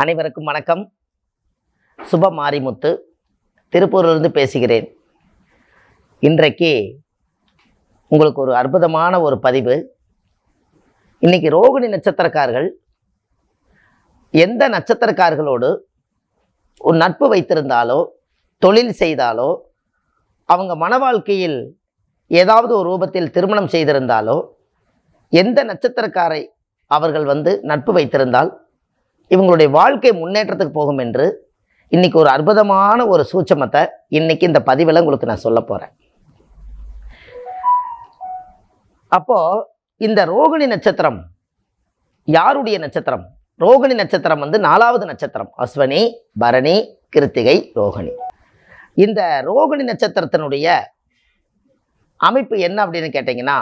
அனைவருக்கும் வணக்கம் சுப மாரிமுத்து திருப்பூரிலிருந்து பேசுகிறேன் இன்றைக்கு உங்களுக்கு ஒரு அற்புதமான ஒரு பதிவு இன்றைக்கி ரோகிணி நட்சத்திரக்காரர்கள் எந்த நட்சத்திரக்காரர்களோடு ஒரு நட்பு வைத்திருந்தாலோ தொழில் செய்தாலோ அவங்க மன வாழ்க்கையில் ஏதாவது ஒரு ரூபத்தில் திருமணம் செய்திருந்தாலோ எந்த நட்சத்திரக்காரை அவர்கள் வந்து நட்பு வைத்திருந்தால் இவங்களுடைய வாழ்க்கை முன்னேற்றத்துக்கு போகும் என்று இன்றைக்கி ஒரு அற்புதமான ஒரு சூட்சமத்தை இன்றைக்கி இந்த பதிவில் உங்களுக்கு நான் சொல்ல போகிறேன் அப்போது இந்த ரோகிணி நட்சத்திரம் யாருடைய நட்சத்திரம் ரோகிணி நட்சத்திரம் வந்து நாலாவது நட்சத்திரம் அஸ்வனி பரணி கிருத்திகை ரோகிணி இந்த ரோகிணி நட்சத்திரத்தினுடைய அமைப்பு என்ன அப்படின்னு கேட்டிங்கன்னா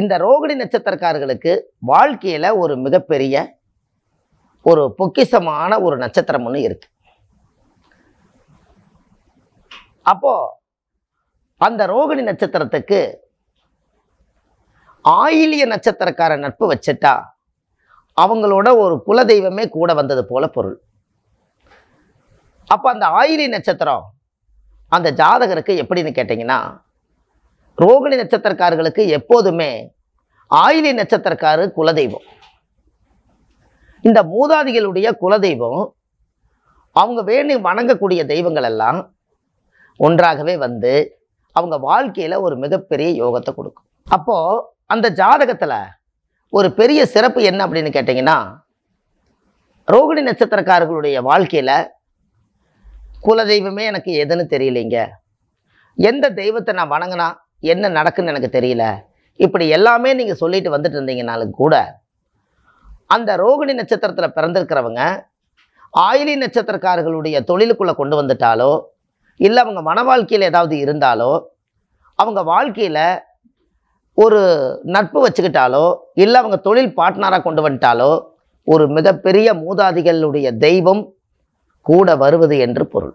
இந்த ரோகிணி நட்சத்திரக்காரர்களுக்கு வாழ்க்கையில் ஒரு மிகப்பெரிய ஒரு பொக்கிசமான ஒரு நட்சத்திரம் ஒன்று இருக்கு அப்போ அந்த ரோகிணி நட்சத்திரத்துக்கு ஆயிலிய நட்சத்திரக்கார நட்பு வச்சுட்டா அவங்களோட ஒரு குலதெய்வமே கூட வந்தது போல பொருள் அப்போ அந்த ஆயிலி நட்சத்திரம் அந்த ஜாதகருக்கு எப்படின்னு கேட்டிங்கன்னா ரோகிணி நட்சத்திரக்காரர்களுக்கு எப்போதுமே ஆயிலி நட்சத்திரக்காரு குலதெய்வம் இந்த மூதாதிகளுடைய குலதெய்வம் அவங்க வேணி வணங்கக்கூடிய தெய்வங்கள் எல்லாம் ஒன்றாகவே வந்து அவங்க வாழ்க்கையில் ஒரு மிகப்பெரிய யோகத்தை கொடுக்கும் அப்போது அந்த ஜாதகத்தில் ஒரு பெரிய சிறப்பு என்ன அப்படின்னு கேட்டிங்கன்னா ரோகிணி நட்சத்திரக்காரர்களுடைய வாழ்க்கையில் குலதெய்வமே எனக்கு எதுன்னு தெரியலைங்க எந்த தெய்வத்தை நான் வணங்கினா என்ன நடக்குன்னு எனக்கு தெரியல இப்படி எல்லாமே நீங்கள் சொல்லிட்டு வந்துட்டு இருந்தீங்கனாலும் கூட அந்த ரோகிணி நட்சத்திரத்தில் பிறந்திருக்கிறவங்க ஆயிலி நட்சத்திரக்காரர்களுடைய தொழிலுக்குள்ளே கொண்டு வந்துட்டாலோ இல்லை அவங்க மன வாழ்க்கையில் ஏதாவது இருந்தாலோ அவங்க வாழ்க்கையில் ஒரு நட்பு வச்சுக்கிட்டாலோ இல்லை அவங்க தொழில் பார்ட்னராக கொண்டு வந்துட்டாலோ ஒரு மிகப்பெரிய மூதாதிகளுடைய தெய்வம் கூட வருவது என்று பொருள்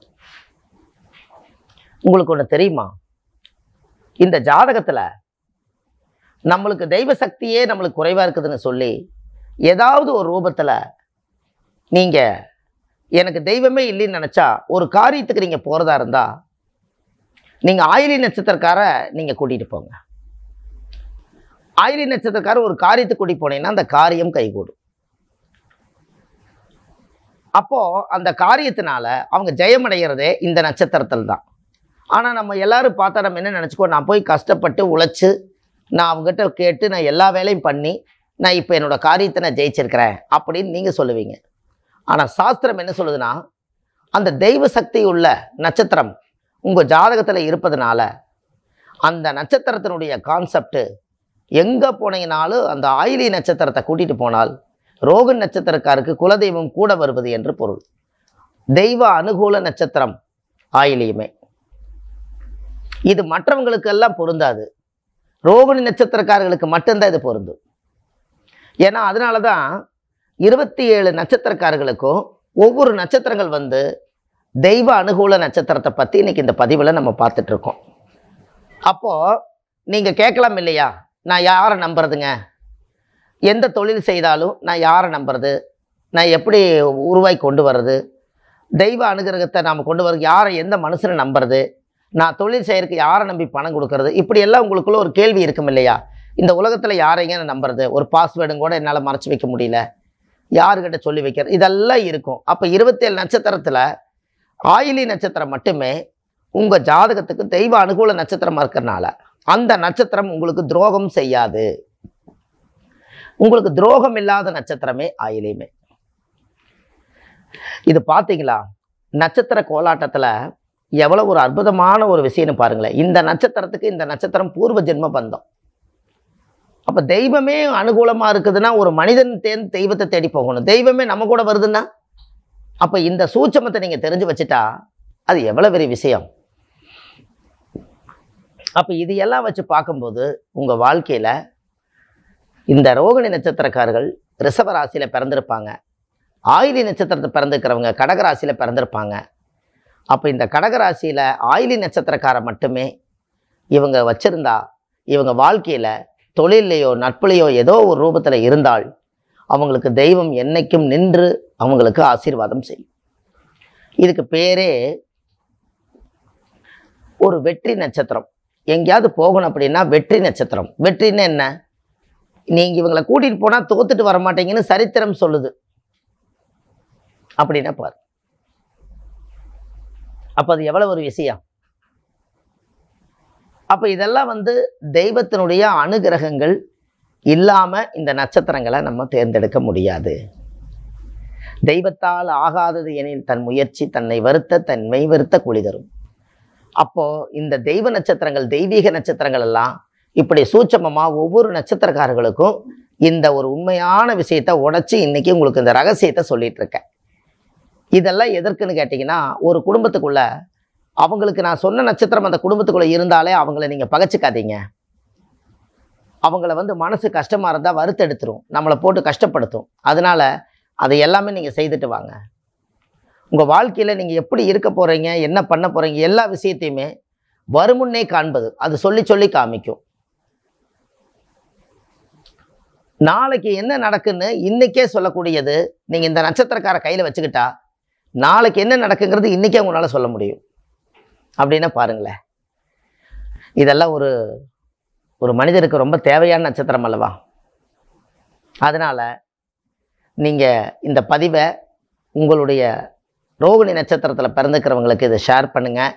உங்களுக்கு ஒன்று தெரியுமா இந்த ஜாதகத்தில் நம்மளுக்கு தெய்வ சக்தியே நம்மளுக்கு குறைவாக இருக்குதுன்னு சொல்லி ஏதாவது ஒரு ரூபத்தில் நீங்கள் எனக்கு தெய்வமே இல்லைன்னு நினச்சா ஒரு காரியத்துக்கு நீங்கள் போகிறதா இருந்தால் நீங்கள் ஆயிலி நட்சத்திரக்கார நீங்கள் கூட்டிகிட்டு போங்க ஆயிலி நட்சத்திரக்கார ஒரு காரியத்துக்கு கூட்டி போனீங்கன்னா அந்த காரியம் கைகூடும் அப்போது அந்த காரியத்தினால அவங்க ஜெயமடைகிறதே இந்த நட்சத்திரத்தில் தான் ஆனால் நம்ம எல்லோரும் பார்த்தா நம்ம என்ன நினச்சிக்கோ நான் போய் கஷ்டப்பட்டு உழைச்சி நான் அவங்ககிட்ட கேட்டு நான் எல்லா வேலையும் பண்ணி நான் இப்போ என்னோடய காரியத்தை நான் ஜெயிச்சிருக்கிறேன் அப்படின்னு நீங்கள் சொல்லுவீங்க ஆனால் சாஸ்திரம் என்ன சொல்லுதுன்னா அந்த தெய்வ சக்தி உள்ள நட்சத்திரம் உங்கள் ஜாதகத்தில் இருப்பதுனால அந்த நட்சத்திரத்தினுடைய கான்செப்ட்டு எங்கே போனீங்கனாலும் அந்த ஆயிலி நட்சத்திரத்தை கூட்டிகிட்டு போனால் ரோகன் நட்சத்திரக்காருக்கு குலதெய்வம் கூட வருவது என்று பொருள் தெய்வ அனுகூல நட்சத்திரம் ஆயிலியுமே இது மற்றவங்களுக்கு எல்லாம் பொருந்தாது ரோகிணி நட்சத்திரக்காரர்களுக்கு மட்டும்தான் இது பொருந்தும் ஏன்னா அதனால தான் இருபத்தி ஏழு நட்சத்திரக்காரர்களுக்கும் ஒவ்வொரு நட்சத்திரங்கள் வந்து தெய்வ அனுகூல நட்சத்திரத்தை பற்றி இன்றைக்கி இந்த பதிவில் நம்ம பார்த்துட்ருக்கோம் அப்போது நீங்கள் கேட்கலாம் இல்லையா நான் யாரை நம்புறதுங்க எந்த தொழில் செய்தாலும் நான் யாரை நம்புறது நான் எப்படி உருவாக்கி கொண்டு வர்றது தெய்வ அனுகிரகத்தை நாம் கொண்டு வர யாரை எந்த மனுஷனை நம்புறது நான் தொழில் செய்கிறதுக்கு யாரை நம்பி பணம் கொடுக்கறது இப்படியெல்லாம் உங்களுக்குள்ள ஒரு கேள்வி இருக்கும் இல்லையா இந்த உலகத்தில் யாரைங்க நம்புறது ஒரு பாஸ்வேர்டும் கூட என்னால் மறைச்சி வைக்க முடியல யாருக்கிட்ட சொல்லி வைக்கிறது இதெல்லாம் இருக்கும் அப்போ இருபத்தேழு நட்சத்திரத்தில் ஆயிலி நட்சத்திரம் மட்டுமே உங்கள் ஜாதகத்துக்கு தெய்வ அனுகூல நட்சத்திரமாக இருக்கிறனால அந்த நட்சத்திரம் உங்களுக்கு துரோகம் செய்யாது உங்களுக்கு துரோகம் இல்லாத நட்சத்திரமே ஆயிலையுமே இது பார்த்தீங்களா நட்சத்திர கோலாட்டத்தில் எவ்வளோ ஒரு அற்புதமான ஒரு விஷயம்னு பாருங்களேன் இந்த நட்சத்திரத்துக்கு இந்த நட்சத்திரம் பூர்வ ஜென்ம பந்தம் அப்போ தெய்வமே அனுகூலமாக இருக்குதுன்னா ஒரு மனிதன் தேன் தெய்வத்தை தேடி போகணும் தெய்வமே நம்ம கூட வருதுன்னா அப்போ இந்த சூட்சமத்தை நீங்கள் தெரிஞ்சு வச்சுட்டா அது எவ்வளோ பெரிய விஷயம் அப்போ இது எல்லாம் வச்சு பார்க்கும்போது உங்கள் வாழ்க்கையில் இந்த ரோகிணி நட்சத்திரக்காரர்கள் ரிஷபராசியில் ராசியில் பிறந்திருப்பாங்க ஆயுதி நட்சத்திரத்தை பிறந்துக்கிறவங்க கடகராசியில் பிறந்திருப்பாங்க அப்போ இந்த கடகராசியில் ஆயிலி நட்சத்திரக்காரர் மட்டுமே இவங்க வச்சுருந்தா இவங்க வாழ்க்கையில் தொழிலையோ நட்புலையோ ஏதோ ஒரு ரூபத்தில் இருந்தால் அவங்களுக்கு தெய்வம் என்றைக்கும் நின்று அவங்களுக்கு ஆசீர்வாதம் செய்யும் இதுக்கு பேரே ஒரு வெற்றி நட்சத்திரம் எங்கேயாவது போகணும் அப்படின்னா வெற்றி நட்சத்திரம் வெற்றின்னு என்ன நீங்கள் இவங்களை கூட்டிகிட்டு போனால் தோத்துட்டு வர மாட்டீங்கன்னு சரித்திரம் சொல்லுது அப்படின்னா பாரு அப்போ அது எவ்வளோ ஒரு விஷயம் அப்போ இதெல்லாம் வந்து தெய்வத்தினுடைய அனுகிரகங்கள் இல்லாமல் இந்த நட்சத்திரங்களை நம்ம தேர்ந்தெடுக்க முடியாது தெய்வத்தால் ஆகாதது எனில் தன் முயற்சி தன்னை வருத்த தன்மை வருத்த குளிதரும் தரும் அப்போது இந்த தெய்வ நட்சத்திரங்கள் தெய்வீக நட்சத்திரங்கள் எல்லாம் இப்படி சூட்சமமாக ஒவ்வொரு நட்சத்திரக்காரர்களுக்கும் இந்த ஒரு உண்மையான விஷயத்தை உடச்சி இன்றைக்கி உங்களுக்கு இந்த ரகசியத்தை சொல்லிகிட்டு இருக்கேன் இதெல்லாம் எதற்குன்னு கேட்டிங்கன்னா ஒரு குடும்பத்துக்குள்ளே அவங்களுக்கு நான் சொன்ன நட்சத்திரம் அந்த குடும்பத்துக்குள்ளே இருந்தாலே அவங்கள நீங்கள் பகச்சிக்காதீங்க அவங்கள வந்து மனசு கஷ்டமாக இருந்தால் வருத்தெடுத்துரும் நம்மளை போட்டு கஷ்டப்படுத்தும் அதனால் அதை எல்லாமே நீங்கள் செய்துட்டு வாங்க உங்கள் வாழ்க்கையில் நீங்கள் எப்படி இருக்க போகிறீங்க என்ன பண்ண போகிறீங்க எல்லா விஷயத்தையுமே வருமுன்னே காண்பது அது சொல்லி சொல்லி காமிக்கும் நாளைக்கு என்ன நடக்குன்னு இன்றைக்கே சொல்லக்கூடியது நீங்கள் இந்த நட்சத்திரக்கார கையில் வச்சுக்கிட்டா நாளைக்கு என்ன நடக்குங்கிறது இன்றைக்கே உங்களால் சொல்ல முடியும் அப்படின்னா பாருங்களேன் இதெல்லாம் ஒரு ஒரு மனிதருக்கு ரொம்ப தேவையான நட்சத்திரம் அல்லவா அதனால் நீங்கள் இந்த பதிவை உங்களுடைய ரோகிணி நட்சத்திரத்தில் பிறந்துக்கிறவங்களுக்கு இதை ஷேர் பண்ணுங்கள்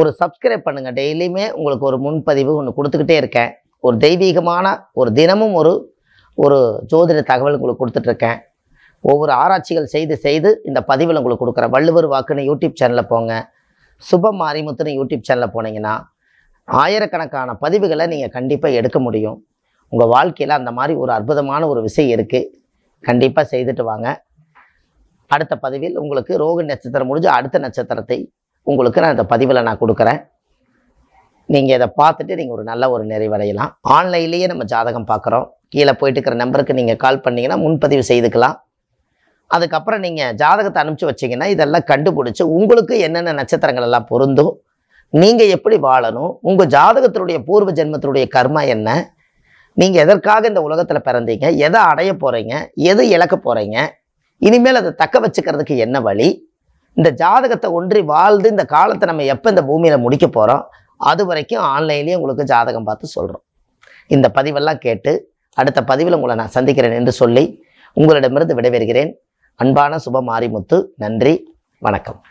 ஒரு சப்ஸ்கிரைப் பண்ணுங்கள் டெய்லியுமே உங்களுக்கு ஒரு முன்பதிவு ஒன்று கொடுத்துக்கிட்டே இருக்கேன் ஒரு தெய்வீகமான ஒரு தினமும் ஒரு ஒரு ஜோதிட தகவல் உங்களுக்கு கொடுத்துட்ருக்கேன் ஒவ்வொரு ஆராய்ச்சிகள் செய்து செய்து இந்த பதிவில் உங்களுக்கு கொடுக்குறேன் வள்ளுவர் வாக்குன்னு யூடியூப் சேனலில் போங்க சுபம் மாரிமுத்துன்னு யூடியூப் சேனலில் போனீங்கன்னா ஆயிரக்கணக்கான பதிவுகளை நீங்கள் கண்டிப்பாக எடுக்க முடியும் உங்கள் வாழ்க்கையில் அந்த மாதிரி ஒரு அற்புதமான ஒரு விஷயம் இருக்குது கண்டிப்பாக செய்துட்டு வாங்க அடுத்த பதிவில் உங்களுக்கு ரோக நட்சத்திரம் முடிஞ்சு அடுத்த நட்சத்திரத்தை உங்களுக்கு நான் இந்த பதிவில் நான் கொடுக்குறேன் நீங்கள் இதை பார்த்துட்டு நீங்கள் ஒரு நல்ல ஒரு நிறைவடையலாம் ஆன்லைன்லேயே நம்ம ஜாதகம் பார்க்குறோம் கீழே போயிட்டு இருக்கிற நம்பருக்கு நீங்கள் கால் பண்ணிங்கன்னா முன்பதிவு செய்துக்கலாம் அதுக்கப்புறம் நீங்கள் ஜாதகத்தை அனுப்பிச்சி வச்சிங்கன்னா இதெல்லாம் கண்டுபிடிச்சி உங்களுக்கு என்னென்ன நட்சத்திரங்கள் எல்லாம் பொருந்தும் நீங்கள் எப்படி வாழணும் உங்கள் ஜாதகத்தினுடைய பூர்வ ஜென்மத்தினுடைய கர்மா என்ன நீங்கள் எதற்காக இந்த உலகத்தில் பிறந்தீங்க எதை அடைய போகிறீங்க எது இழக்க போகிறீங்க இனிமேல் அதை தக்க வச்சுக்கிறதுக்கு என்ன வழி இந்த ஜாதகத்தை ஒன்றி வாழ்ந்து இந்த காலத்தை நம்ம எப்போ இந்த பூமியில் முடிக்க போகிறோம் அது வரைக்கும் ஆன்லைன்லேயே உங்களுக்கு ஜாதகம் பார்த்து சொல்கிறோம் இந்த பதிவெல்லாம் கேட்டு அடுத்த பதிவில் உங்களை நான் சந்திக்கிறேன் என்று சொல்லி உங்களிடமிருந்து விடைபெறுகிறேன் அன்பான சுப மாரிமுத்து நன்றி வணக்கம்